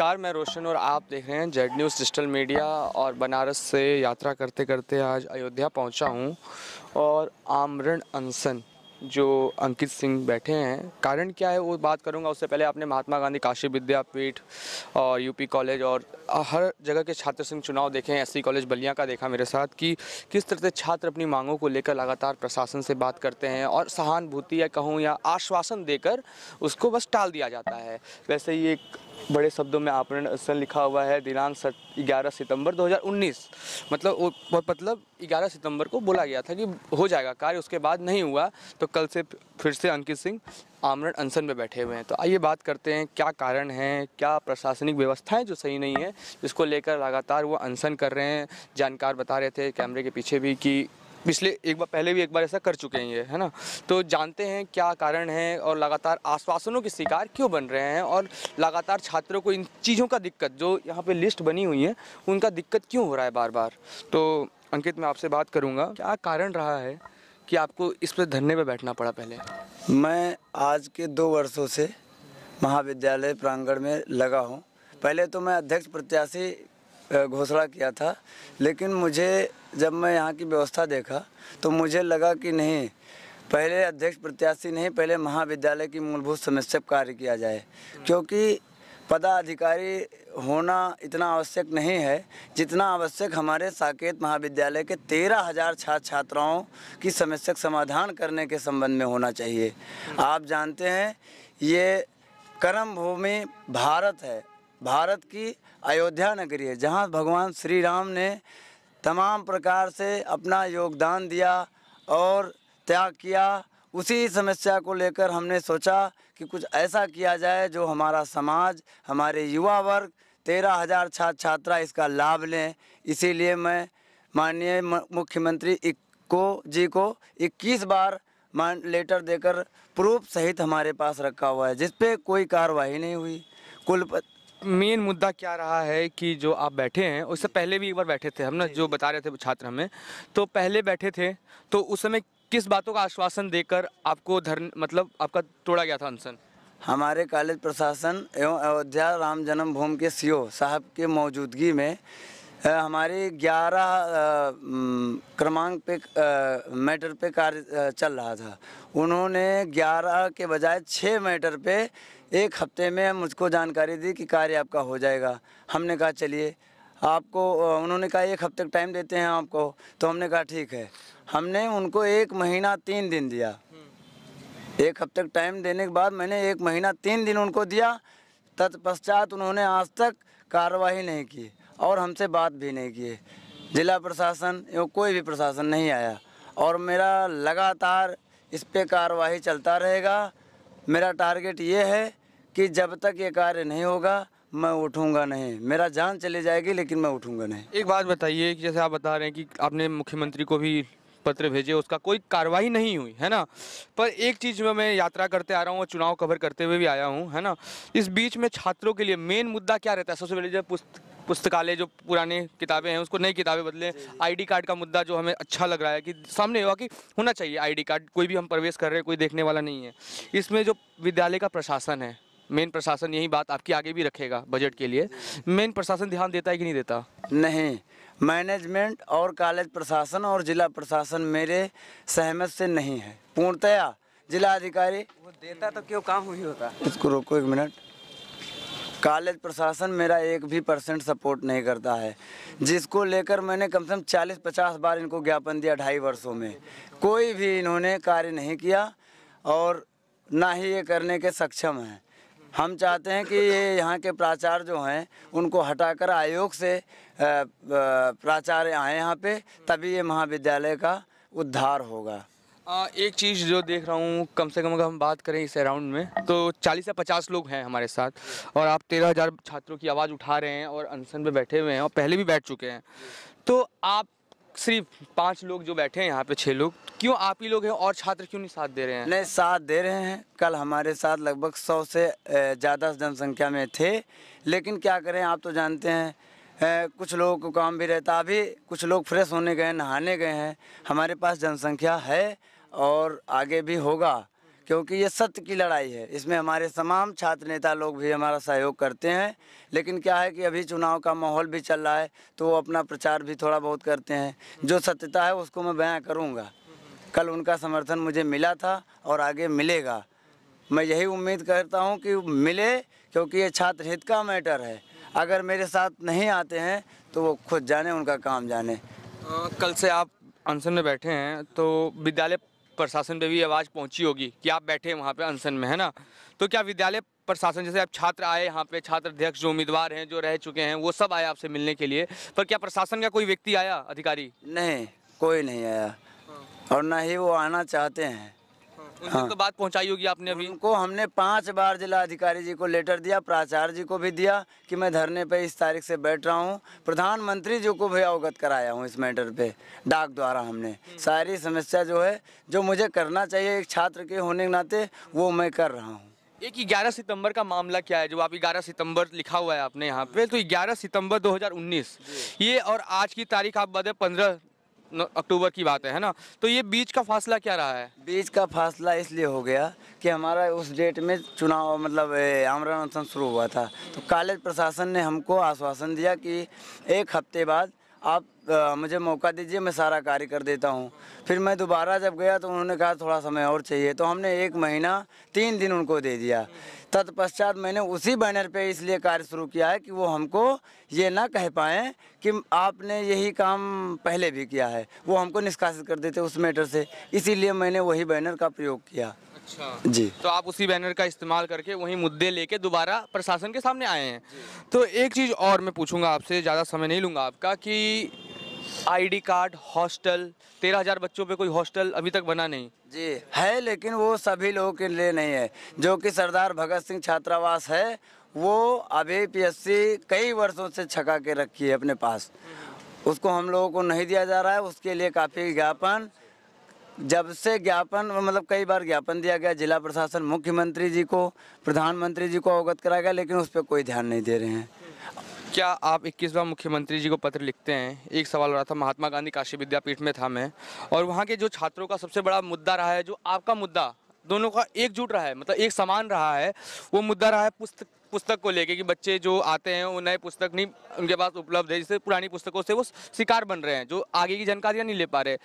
नमस्कार मैं रोशन और आप देख रहे हैं जेड न्यूज़ डिजिटल मीडिया और बनारस से यात्रा करते करते आज अयोध्या पहुंचा हूं और आमरण अनसन जो अंकित सिंह बैठे हैं कारण क्या है वो बात करूंगा उससे पहले आपने महात्मा गांधी काशी विद्यापीठ और यूपी कॉलेज और हर जगह के छात्र संघ चुनाव देखे हैं एस कॉलेज बलिया का देखा मेरे साथ कि किस तरह से छात्र अपनी मांगों को लेकर लगातार प्रशासन से बात करते हैं और सहानुभूति या कहूँ या आश्वासन देकर उसको बस टाल दिया जाता है वैसे ही एक बड़े शब्दों में आपने लिखा हुआ है दिनांक ग्यारह सितंबर 2019 मतलब वो मतलब 11 सितंबर को बोला गया था कि हो जाएगा कार्य उसके बाद नहीं हुआ तो कल से फिर से अंकित सिंह आमरण अनशन में बैठे हुए हैं तो आइए बात करते हैं क्या कारण हैं क्या प्रशासनिक व्यवस्थाएं जो सही नहीं है जिसको लेकर लगातार वो अनशन कर रहे हैं जानकार बता रहे थे कैमरे के पीछे भी कि पिछले एक बार पहले भी एक बार ऐसा कर चुके हैं ये है ना तो जानते हैं क्या कारण है और लगातार आश्वासनों के शिकार क्यों बन रहे हैं और लगातार छात्रों को इन चीज़ों का दिक्कत जो यहाँ पे लिस्ट बनी हुई है उनका दिक्कत क्यों हो रहा है बार बार तो अंकित मैं आपसे बात करूँगा क्या कारण रहा है कि आपको इस पर धरने पर बैठना पड़ा पहले मैं आज के दो वर्षों से महाविद्यालय प्रांगण में लगा हूँ पहले तो मैं अध्यक्ष प्रत्याशी घोषणा किया था लेकिन मुझे जब मैं यहाँ की व्यवस्था देखा तो मुझे लगा कि नहीं पहले अध्यक्ष प्रत्याशी नहीं पहले महाविद्यालय की मूलभूत समस्या कार्य किया जाए क्योंकि पदाधिकारी होना इतना आवश्यक नहीं है जितना आवश्यक हमारे साकेत महाविद्यालय के तेरह हजार छात्र छात्राओं की समस्या समाधान करने के संबंध में होना चाहिए आप जानते हैं ये कर्म भूमि भारत है भारत की अयोध्या नगरी है जहाँ भगवान श्री राम ने तमाम प्रकार से अपना योगदान दिया और त्याग किया उसी समस्या को लेकर हमने सोचा कि कुछ ऐसा किया जाए जो हमारा समाज हमारे युवा वर्ग तेरह हज़ार छात्र छात्रा इसका लाभ लें इसीलिए मैं माननीय मुख्यमंत्री को जी को 21 बार लेटर देकर प्रूफ सहित हमारे पास रखा हुआ है जिस पे कोई कार्रवाई नहीं हुई कुलपति मेन मुद्दा क्या रहा है कि जो आप बैठे हैं उससे पहले भी एक बार बैठे थे हम ना जो बता रहे थे छात्र हमें तो पहले बैठे थे तो उस समय किस बातों का आश्वासन देकर आपको धर मतलब आपका तोड़ा गया था अनशन हमारे कॉलेज प्रशासन एवं अयोध्या राम जन्मभूमि के सीओ साहब के मौजूदगी में हमारे 11 क्रमांक पे मैटर पे कार्य चल रहा था उन्होंने 11 के बजाय 6 मैटर पे एक हफ्ते में मुझको जानकारी दी कि कार्य आपका हो जाएगा हमने कहा चलिए आपको उन्होंने कहा एक हफ्ते का टाइम देते हैं आपको तो हमने कहा ठीक है हमने उनको एक महीना तीन दिन दिया एक हफ्ते का टाइम देने के बाद मैंने एक महीना तीन दिन उनको दिया तत्पश्चात उन्होंने आज तक कार्रवाई नहीं की और हमसे बात भी नहीं की जिला प्रशासन एवं कोई भी प्रशासन नहीं आया और मेरा लगातार इस पर कार्रवाई चलता रहेगा मेरा टारगेट ये है कि जब तक ये कार्य नहीं होगा मैं उठूंगा नहीं मेरा जान चले जाएगी लेकिन मैं उठूंगा नहीं एक बात बताइए कि जैसे आप बता रहे हैं कि आपने मुख्यमंत्री को भी पत्र भेजे उसका कोई कार्रवाई नहीं हुई है ना पर एक चीज़ में मैं यात्रा करते आ रहा हूँ और चुनाव कवर करते हुए भी आया हूँ है ना इस बीच में छात्रों के लिए मेन मुद्दा क्या रहता है सबसे पहले जब पुस्त पुस्तकालय जो पुराने किताबें हैं उसको नई किताबें बदलें आईडी कार्ड का मुद्दा जो हमें अच्छा लग रहा है कि सामने हुआ कि होना चाहिए आईडी कार्ड कोई भी हम प्रवेश कर रहे हैं कोई देखने वाला नहीं है इसमें जो विद्यालय का प्रशासन है मेन प्रशासन यही बात आपकी आगे भी रखेगा बजट के लिए मेन प्रशासन ध्यान देता है कि नहीं देता नहीं मैनेजमेंट और कॉलेज प्रशासन और जिला प्रशासन मेरे सहमत से नहीं है पूर्णतया जिला अधिकारी वो देता तो क्यों काम हुई होता इसको रोको एक मिनट कॉलेज प्रशासन मेरा एक भी परसेंट सपोर्ट नहीं करता है जिसको लेकर मैंने कम से कम चालीस पचास बार इनको ज्ञापन दिया ढाई वर्षों में कोई भी इन्होंने कार्य नहीं किया और ना ही ये करने के सक्षम हैं हम चाहते हैं कि ये यहाँ के प्राचार्य जो हैं उनको हटाकर आयोग से प्राचार्य आए यहाँ पे तभी ये महाविद्यालय का उद्धार होगा आ, एक चीज़ जो देख रहा हूँ कम से कम अगर हम बात करें इस अराउंड में तो 40 से 50 लोग हैं हमारे साथ और आप तेरह हज़ार छात्रों की आवाज़ उठा रहे हैं और अनशन पे बैठे हुए हैं और पहले भी बैठ चुके हैं तो आप सिर्फ पांच लोग जो बैठे हैं यहाँ पे छह लोग क्यों आप ही लोग हैं और छात्र क्यों नहीं साथ दे रहे हैं नहीं साथ दे रहे हैं कल हमारे साथ लगभग सौ से ज़्यादा जनसंख्या में थे लेकिन क्या करें आप तो जानते हैं कुछ लोगों को काम भी रहता अभी कुछ लोग फ्रेश होने गए नहाने गए हैं हमारे पास जनसंख्या है और आगे भी होगा क्योंकि ये सत्य की लड़ाई है इसमें हमारे तमाम छात्र नेता लोग भी हमारा सहयोग करते हैं लेकिन क्या है कि अभी चुनाव का माहौल भी चल रहा है तो वो अपना प्रचार भी थोड़ा बहुत करते हैं जो सत्यता है उसको मैं बयां करूँगा कल उनका समर्थन मुझे मिला था और आगे मिलेगा मैं यही उम्मीद करता हूँ कि मिले क्योंकि ये छात्र हित का मैटर है अगर मेरे साथ नहीं आते हैं तो वो खुद जाने उनका काम जाने आ, कल से आप अनशन में बैठे हैं तो विद्यालय प्रशासन पे भी आवाज़ पहुंची होगी कि आप बैठे वहाँ पे अनशन में है ना तो क्या विद्यालय प्रशासन जैसे आप छात्र आए यहाँ पे छात्र अध्यक्ष जो उम्मीदवार हैं जो रह चुके हैं वो सब आए आपसे मिलने के लिए पर क्या प्रशासन का कोई व्यक्ति आया अधिकारी नहीं कोई नहीं आया और ना ही वो आना चाहते हैं उनको हाँ। तो बात पहुंचाई होगी आपने अभी उनको हमने पांच बार जिला अधिकारी जी को लेटर दिया प्राचार्य जी को भी दिया कि मैं धरने पे इस तारीख से बैठ रहा हूँ प्रधानमंत्री जी को भी अवगत कराया हूँ इस मैटर पे डाक द्वारा हमने सारी समस्या जो है जो मुझे करना चाहिए एक छात्र के होने के नाते वो मैं कर रहा हूँ एक ग्यारह सितंबर का मामला क्या है जो आप ग्यारह सितंबर लिखा हुआ है आपने यहाँ पे तो ग्यारह सितंबर 2019 ये और आज की तारीख आप बताए पंद्रह अक्टूबर की बात है ना तो ये बीच का फासला क्या रहा है बीच का फासला इसलिए हो गया कि हमारा उस डेट में चुनाव मतलब आमरण अनशन शुरू हुआ था तो कॉलेज प्रशासन ने हमको आश्वासन दिया कि एक हफ्ते बाद आप आ, मुझे मौका दीजिए मैं सारा कार्य कर देता हूँ फिर मैं दोबारा जब गया तो उन्होंने कहा थोड़ा समय और चाहिए तो हमने एक महीना तीन दिन उनको दे दिया तत्पश्चात मैंने उसी बैनर पे इसलिए कार्य शुरू किया है कि वो हमको ये ना कह पाएँ कि आपने यही काम पहले भी किया है वो हमको निष्कासित कर देते उस मैटर से इसीलिए मैंने वही बैनर का प्रयोग किया अच्छा जी तो आप उसी बैनर का इस्तेमाल करके वही मुद्दे लेके दोबारा प्रशासन के सामने आए हैं तो एक चीज़ और मैं पूछूंगा आपसे ज़्यादा समय नहीं लूँगा आपका कि आईडी कार्ड हॉस्टल तेरह हजार बच्चों पे कोई हॉस्टल अभी तक बना नहीं जी है लेकिन वो सभी लोगों के लिए नहीं है जो कि सरदार भगत सिंह छात्रावास है वो अभी पीएससी कई वर्षों से छका के रखी है अपने पास उसको हम लोगों को नहीं दिया जा रहा है उसके लिए काफ़ी ज्ञापन जब से ज्ञापन मतलब कई बार ज्ञापन दिया गया जिला प्रशासन मुख्यमंत्री जी को प्रधानमंत्री जी को अवगत कराया गया लेकिन उस पर कोई ध्यान नहीं दे रहे हैं क्या आप बार मुख्यमंत्री जी को पत्र लिखते हैं एक सवाल हो रहा था महात्मा गांधी काशी विद्यापीठ में था मैं और वहाँ के जो छात्रों का सबसे बड़ा मुद्दा रहा है जो आपका मुद्दा दोनों का एकजुट रहा है मतलब एक समान रहा है वो मुद्दा रहा है पुस्तक पुस्तक को लेके कि बच्चे जो आते हैं वो नए पुस्तक नहीं उनके पास उपलब्ध है जिससे पुरानी पुस्तकों से वो शिकार बन रहे हैं जो आगे की जानकारियाँ नहीं ले पा रहे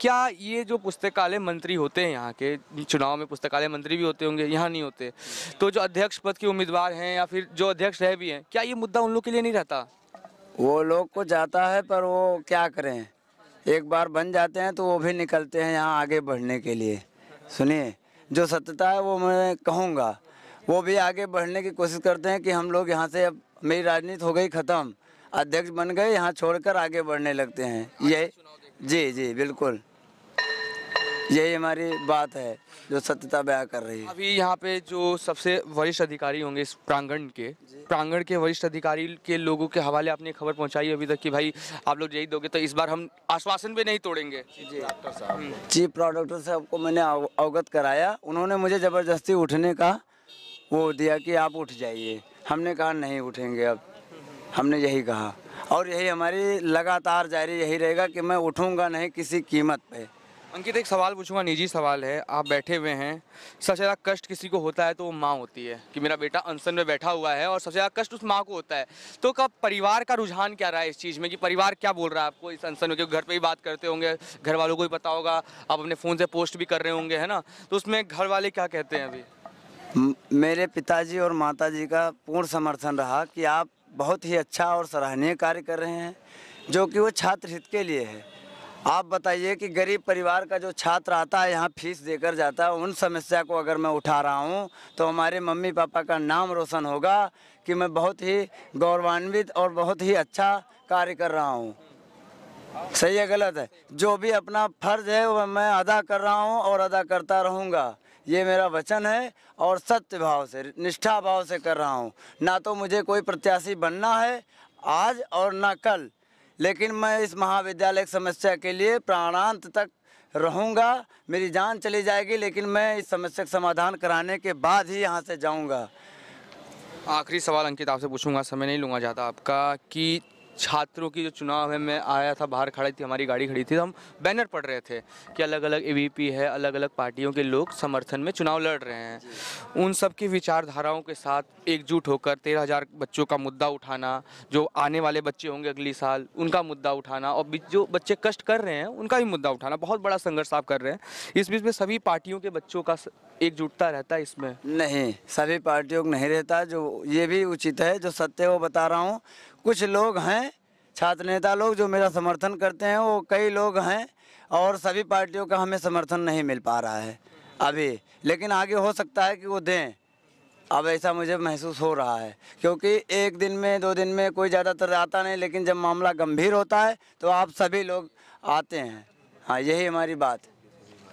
क्या ये जो पुस्तकालय मंत्री होते हैं यहाँ के चुनाव में पुस्तकालय मंत्री भी होते होंगे यहाँ नहीं होते तो जो अध्यक्ष पद के उम्मीदवार हैं या फिर जो अध्यक्ष रहे भी हैं क्या ये मुद्दा उन लोग के लिए नहीं रहता वो लोग को जाता है पर वो क्या करें एक बार बन जाते हैं तो वो भी निकलते हैं यहाँ आगे बढ़ने के लिए सुनिए जो सत्यता है वो मैं कहूँगा वो भी आगे बढ़ने की कोशिश करते हैं कि हम लोग यहाँ से अब मेरी राजनीति हो गई ख़त्म अध्यक्ष बन गए यहाँ छोड़कर आगे बढ़ने लगते हैं यही जी जी बिल्कुल यही हमारी बात है जो सत्यता बया कर रही है अभी यहाँ पे जो सबसे वरिष्ठ अधिकारी होंगे इस प्रांगण के प्रांगण के वरिष्ठ अधिकारी के लोगों के हवाले आपने खबर पहुँचाई अभी तक कि भाई आप लोग यही दोगे तो इस बार हम आश्वासन भी नहीं तोड़ेंगे चीफ प्रोडक्टर साहब को मैंने अवगत कराया उन्होंने मुझे ज़बरदस्ती उठने का वो दिया कि आप उठ जाइए हमने कहा नहीं उठेंगे अब हमने यही कहा और यही हमारी लगातार जारी यही रहेगा कि मैं उठूँगा नहीं किसी कीमत पर अंकित एक सवाल पूछूंगा निजी सवाल है आप बैठे हुए हैं सबसे ज़्यादा कष्ट किसी को होता है तो वो माँ होती है कि मेरा बेटा अनसन में बैठा हुआ है और सबसे ज़्यादा कष्ट उस माँ को होता है तो कब परिवार का रुझान क्या रहा है इस चीज़ में कि परिवार क्या बोल रहा है आपको इस अनसन में क्योंकि घर पर ही बात करते होंगे घर वालों को भी पता होगा आप अपने फ़ोन से पोस्ट भी कर रहे होंगे है ना तो उसमें घर वाले क्या कहते हैं अभी मेरे पिताजी और माताजी का पूर्ण समर्थन रहा कि आप बहुत ही अच्छा और सराहनीय कार्य कर रहे हैं जो कि वो छात्र हित के लिए है आप बताइए कि गरीब परिवार का जो छात्र आता है यहाँ फीस देकर जाता है उन समस्या को अगर मैं उठा रहा हूँ तो हमारे मम्मी पापा का नाम रोशन होगा कि मैं बहुत ही गौरवान्वित और बहुत ही अच्छा कार्य कर रहा हूँ सही है गलत है जो भी अपना फर्ज है वह मैं अदा कर रहा हूँ और अदा करता रहूँगा ये मेरा वचन है और सत्य भाव से निष्ठा भाव से कर रहा हूँ ना तो मुझे कोई प्रत्याशी बनना है आज और ना कल लेकिन मैं इस महाविद्यालय की समस्या के लिए प्राणांत तक रहूँगा मेरी जान चली जाएगी लेकिन मैं इस समस्या का समाधान कराने के बाद ही यहाँ से जाऊँगा आखिरी सवाल अंकित आपसे पूछूंगा समय नहीं लूँगा ज़्यादा आपका कि छात्रों की जो चुनाव है मैं आया था बाहर खड़ी थी हमारी गाड़ी खड़ी थी तो हम बैनर पढ़ रहे थे कि अलग अलग ए है अलग अलग पार्टियों के लोग समर्थन में चुनाव लड़ रहे हैं उन सब की विचारधाराओं के साथ एकजुट होकर तेरह हज़ार बच्चों का मुद्दा उठाना जो आने वाले बच्चे होंगे अगले साल उनका मुद्दा उठाना और जो बच्चे कष्ट कर रहे हैं उनका भी मुद्दा उठाना बहुत बड़ा संघर्ष आप कर रहे हैं इस बीच में सभी पार्टियों के बच्चों का एकजुटता रहता है इसमें नहीं सभी पार्टियों का नहीं रहता जो ये भी उचित है जो सत्य वो बता रहा हूँ कुछ लोग हैं छात्र नेता लोग जो मेरा समर्थन करते हैं वो कई लोग हैं और सभी पार्टियों का हमें समर्थन नहीं मिल पा रहा है अभी लेकिन आगे हो सकता है कि वो दें अब ऐसा मुझे महसूस हो रहा है क्योंकि एक दिन में दो दिन में कोई ज़्यादातर आता नहीं लेकिन जब मामला गंभीर होता है तो आप सभी लोग आते हैं हाँ यही हमारी बात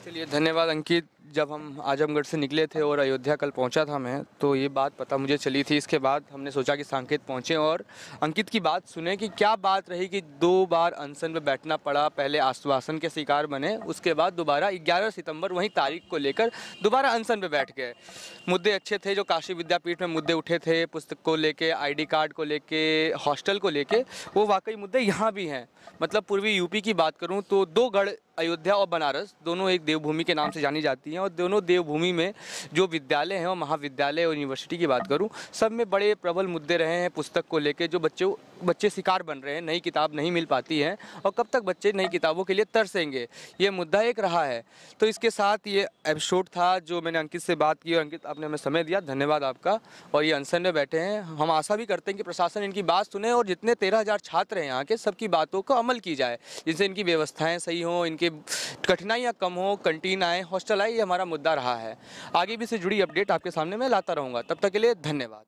चलिए धन्यवाद अंकित जब हम आजमगढ़ से निकले थे और अयोध्या कल पहुंचा था मैं तो ये बात पता मुझे चली थी इसके बाद हमने सोचा कि सांकेत पहुंचे और अंकित की बात सुने कि क्या बात रही कि दो बार अनसन में बैठना पड़ा पहले आश्वासन के शिकार बने उसके बाद दोबारा 11 सितंबर वहीं तारीख को लेकर दोबारा अनसन में बैठ गए मुद्दे अच्छे थे जो काशी विद्यापीठ में मुद्दे उठे थे पुस्तक को लेके आईडी कार्ड को लेके हॉस्टल को लेके वो वाकई मुद्दे यहाँ भी हैं मतलब पूर्वी यूपी की बात करूँ तो दो गढ़ अयोध्या और बनारस दोनों एक देवभूमि के नाम से जानी जाती जाती हैं और दोनों देवभूमि में जो विद्यालय हैं और महाविद्यालय और यूनिवर्सिटी की बात करूँ सब में बड़े प्रबल मुद्दे रहे हैं पुस्तक को लेकर जो बच्चों बच्चे शिकार बन रहे हैं नई किताब नहीं मिल पाती है और कब तक बच्चे नई किताबों के लिए तरसेंगे ये मुद्दा एक रहा है तो इसके साथ ये एपिसोड था जो मैंने अंकित से बात की और अंकित आपने हमें समय दिया धन्यवाद आपका और ये अनसन में बैठे हैं हम आशा भी करते हैं कि प्रशासन इनकी बात सुने और जितने तेरह हज़ार छात्र हैं यहाँ के सबकी बातों का अमल की जाए जिनसे इनकी व्यवस्थाएँ सही हों इनके कठिनाइयाँ कम हों कंटीन आए हॉस्टल आए हमारा मुद्दा रहा है आगे भी इससे जुड़ी अपडेट आपके सामने मैं लाता रहूँगा तब तक के लिए धन्यवाद